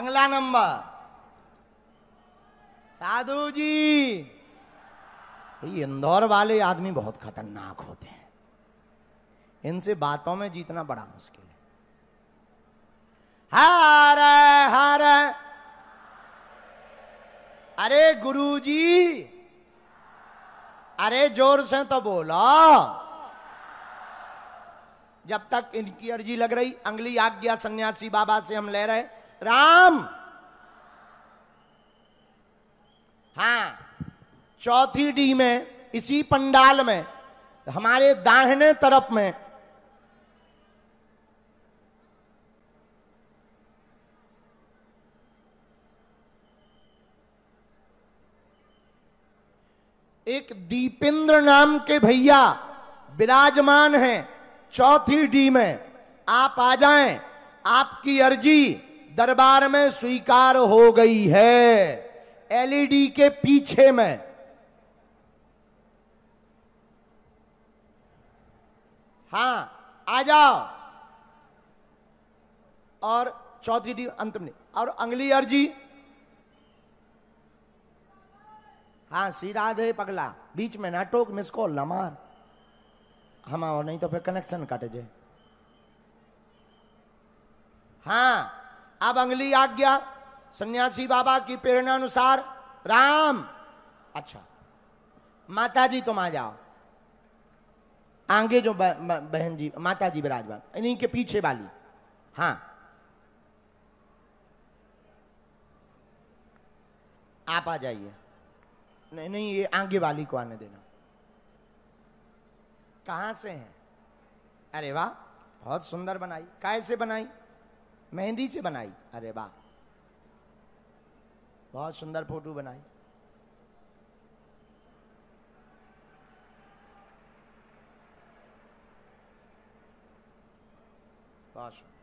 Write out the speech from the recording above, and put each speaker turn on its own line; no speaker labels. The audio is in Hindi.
अगला नंबर साधु जी ये इंदौर वाले आदमी बहुत खतरनाक होते हैं इनसे बातों में जीतना बड़ा मुश्किल है हर हर अरे गुरुजी अरे जोर से तो बोलो जब तक इनकी अर्जी लग रही अंगली आज्ञा सन्यासी बाबा से हम ले रहे राम हां चौथी डी में इसी पंडाल में हमारे दाहिने तरफ में एक दीपेंद्र नाम के भैया विराजमान हैं चौथी डी में आप आ जाएं आपकी अर्जी दरबार में स्वीकार हो गई है एलईडी के पीछे में हां आ जाओ और चौथी डी अंत में और अंगली अर्जी हाँ श्री राधे पगला बीच में ना टोक मिस कॉल ना मार हम हाँ, आओ नहीं तो फिर कनेक्शन काटे जाए हाँ अब अंगली आज्ञा सन्यासी बाबा की प्रेरणा अनुसार राम अच्छा माता जी तुम आ जाओ आगे जो बहन जी माता जी विराजमान इन्हीं के पीछे वाली हाँ आप आ जाइए नहीं नहीं ये आगे वाली को आने देना कहां से हैं अरे वाह बहुत सुंदर बनाई कैसे बनाई मेहंदी से बनाई अरे वाह बहुत सुंदर फोटो बनाई बहुत सुंदर